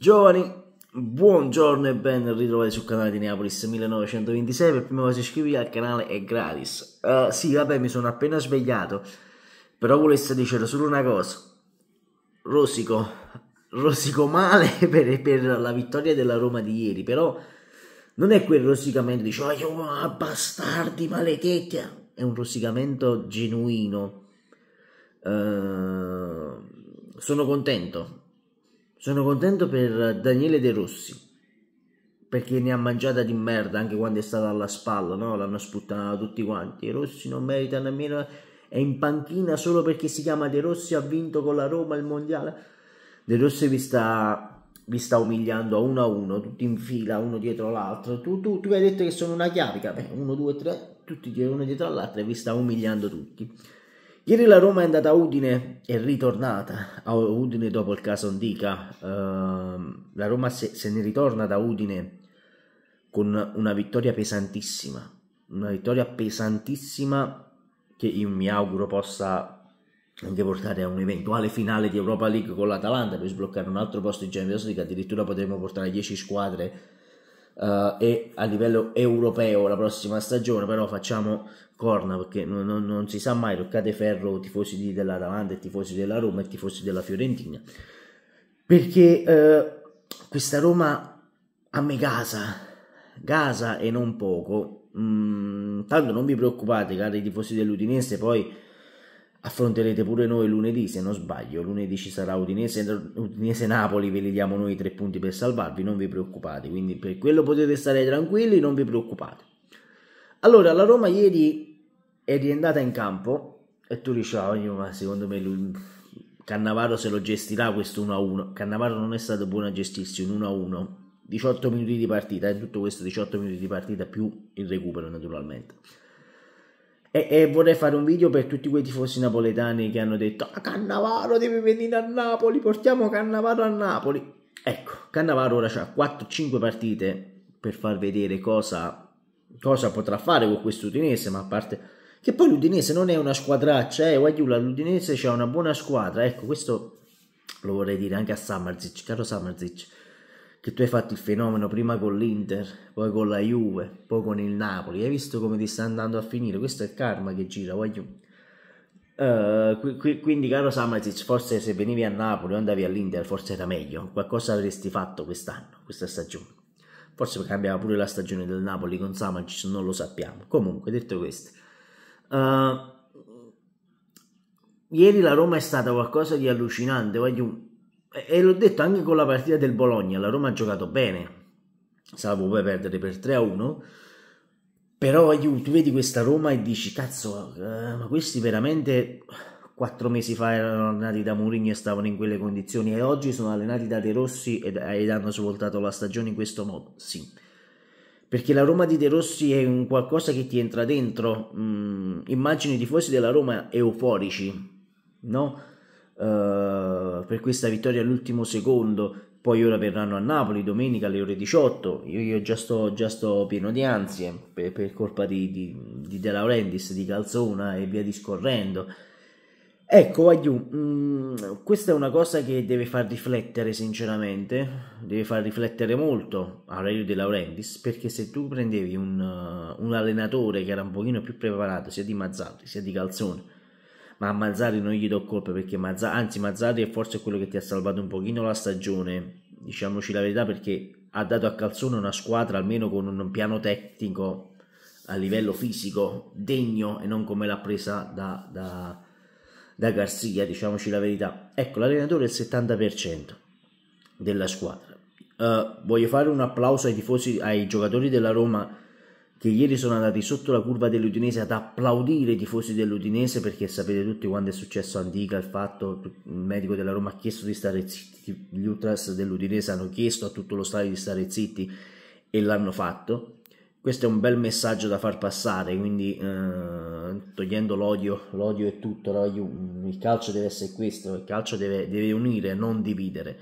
Giovani, buongiorno e ben ritrovati sul canale di Neapolis 1926, per prima cosa iscriviti al canale è gratis. Uh, sì, vabbè, mi sono appena svegliato, però volessi dire solo una cosa. Rosico, rosico male per, per, la vittoria della Roma di ieri, però non è quel rosicamento di cioè, oh, bastardi maledetti, è un rosicamento genuino. Uh, sono contento sono contento per Daniele De Rossi perché ne ha mangiata di merda anche quando è stata alla spalla, no? L'hanno sputtata tutti quanti. I Rossi non merita nemmeno è in panchina solo perché si chiama De Rossi ha vinto con la Roma il mondiale. De Rossi vi sta, vi sta umiliando a uno a uno, tutti in fila, uno dietro l'altro. Tu, tu, tu, hai detto che sono una chiavica, beh, uno, due, tre, tutti uno dietro l'altro e vi sta umiliando tutti. Ieri la Roma è andata a Udine, è ritornata a Udine dopo il caso Andica. Uh, ehm, la Roma se, se, ne ritorna da Udine con una vittoria pesantissima, una vittoria pesantissima che io mi auguro possa anche portare a un'eventuale finale di Europa League con l'Atalanta per sbloccare un altro posto in Champions League, addirittura potremmo portare 10 squadre uh, e a livello europeo la prossima stagione, però facciamo corna perché non, non, non si sa mai, toccate ferro tifosi di, della Davante, tifosi della Roma e tifosi della Fiorentina, perché uh, questa Roma a me casa, casa e non poco, mm, tanto non vi preoccupate cari tifosi dell'Udinese, poi affronterete pure noi lunedì se non sbaglio lunedì ci sarà Udinese, Udinese Napoli ve li diamo noi tre punti per salvarvi non vi preoccupate quindi per quello potete stare tranquilli non vi preoccupate allora la Roma ieri è rientrata in campo e tu dici oh, ma secondo me lui, Cannavaro se lo gestirà questo 1-1 Cannavaro non è stato buono a gestirsi un 1-1 18 minuti di partita in tutto questo 18 minuti di partita più il recupero naturalmente e, e, vorrei fare un video per tutti quei tifosi napoletani che hanno detto ah, Cannavaro devi venire a Napoli, portiamo Cannavaro a Napoli. Ecco, Cannavaro ora ha 4-5 partite per far vedere cosa, cosa potrà fare con questo Udinese, ma a parte che poi l'Udinese non è una squadraccia, eh, Guagliula, l'Udinese c'è una buona squadra, ecco questo lo vorrei dire anche a Samarzic, caro Samarzic che tu hai fatto il fenomeno prima con l'Inter, poi con la Juve, poi con il Napoli, hai visto come ti sta andando a finire, questo è il karma che gira, voglio... Uh, qui, qui, quindi caro Samazic, forse se venivi a Napoli o andavi all'Inter forse era meglio, qualcosa avresti fatto quest'anno, questa stagione. Forse cambiava pure la stagione del Napoli con Samazic, non lo sappiamo. Comunque, detto questo, uh, ieri la Roma è stata qualcosa di allucinante, voglio e l'ho detto anche con la partita del Bologna, la Roma ha giocato bene, salvo poi perdere per 3 a 1. Però tu vedi questa Roma e dici, cazzo, eh, ma questi veramente quattro mesi fa erano allenati da Mourinho e stavano in quelle condizioni e oggi sono allenati da De Rossi ed, ed hanno svoltato la stagione in questo modo? Sì. Perché la Roma di De Rossi è un qualcosa che ti entra dentro. Mm, immagino i tifosi della Roma euforici, no? Eh, per questa vittoria all'ultimo secondo. Poi ora verranno a Napoli domenica alle ore 18. Io, io già, sto, già, sto, pieno di ansie per, per colpa di, di, di De Laurentiis, di Calzona e via discorrendo. Ecco, Ayu, mm, questa è una cosa che deve far riflettere sinceramente, deve far riflettere molto Aurelio De Laurentiis, perché se tu prendevi un, un allenatore che era un pochino più preparato sia di Mazzalti sia di Calzone, ma a Mazzari non gli do colpe perché Mazzari, anzi Mazzari è forse quello che ti ha salvato un pochino la stagione, diciamoci la verità perché ha dato a calzone una squadra almeno con un piano tecnico a livello fisico degno e non come l'ha presa da, da, da Garzia, diciamoci la verità. Ecco, l'allenatore è il 70% della squadra. Uh, voglio fare un applauso ai tifosi, ai giocatori della Roma che ieri sono andati sotto la curva dell'Udinese ad applaudire i tifosi dell'Udinese perché sapete tutti quando è successo Antica il fatto il medico della Roma ha chiesto di stare zitti gli ultras dell'Udinese hanno chiesto a tutto lo stadio di stare zitti e l'hanno fatto questo è un bel messaggio da far passare quindi eh, togliendo l'odio l'odio è tutto no? il calcio deve essere questo il calcio deve, deve unire non dividere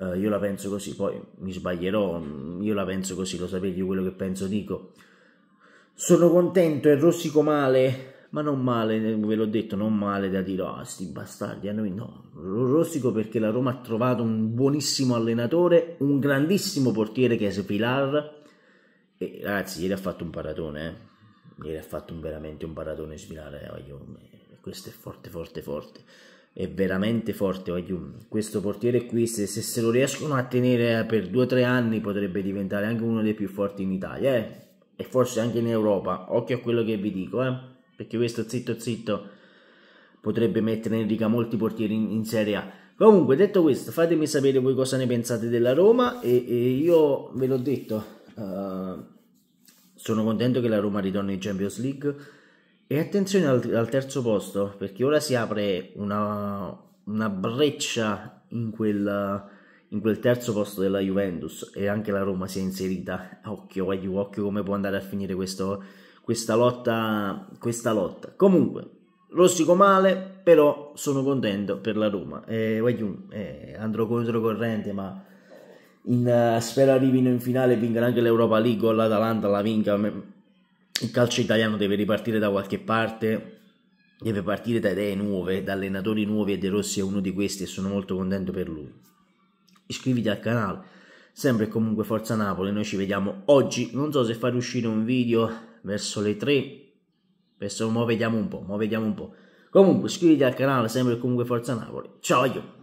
eh, io la penso così poi mi sbaglierò io la penso così lo sapete io quello che penso dico sono contento e rossico male, ma non male, ve l'ho detto, non male da dire, ah, oh, sti bastardi, a noi no. Rossico perché la Roma ha trovato un buonissimo allenatore, un grandissimo portiere che è Svilar. E ragazzi, ieri ha fatto un paratone, eh. Ieri ha fatto un, veramente un paratone Svilar, eh. eh questo è forte, forte, forte. È veramente forte, voglio. questo portiere qui, se, se, se lo riescono a tenere eh, per 2-3 anni potrebbe diventare anche uno dei più forti in Italia, eh e forse anche in Europa, occhio a quello che vi dico, eh? perché questo zitto zitto potrebbe mettere in riga molti portieri in, in Serie A. Comunque, detto questo, fatemi sapere voi cosa ne pensate della Roma e, e io ve l'ho detto, uh, sono contento che la Roma ritorni in Champions League e attenzione al, al terzo posto perché ora si apre una, una breccia in quella in quel terzo posto della Juventus e anche la Roma si è inserita, occhio, occhio come può andare a finire questo, questa, lotta, questa lotta. Comunque, Rosico male, però sono contento per la Roma. Eh, guagliù, eh, andrò controcorrente, ma in, uh, spero arrivino in finale e vincano anche l'Europa League o l'Atalanta la vinca. Il calcio italiano deve ripartire da qualche parte, deve partire da idee nuove, da allenatori nuovi e De Rossi è uno di questi e sono molto contento per lui iscriviti al canale. Sempre e comunque Forza Napoli, noi ci vediamo oggi, non so se fare uscire un video verso le 3, adesso mo vediamo un po', mo vediamo un po'. Comunque iscriviti al canale, sempre e comunque Forza Napoli. Ciao! Io.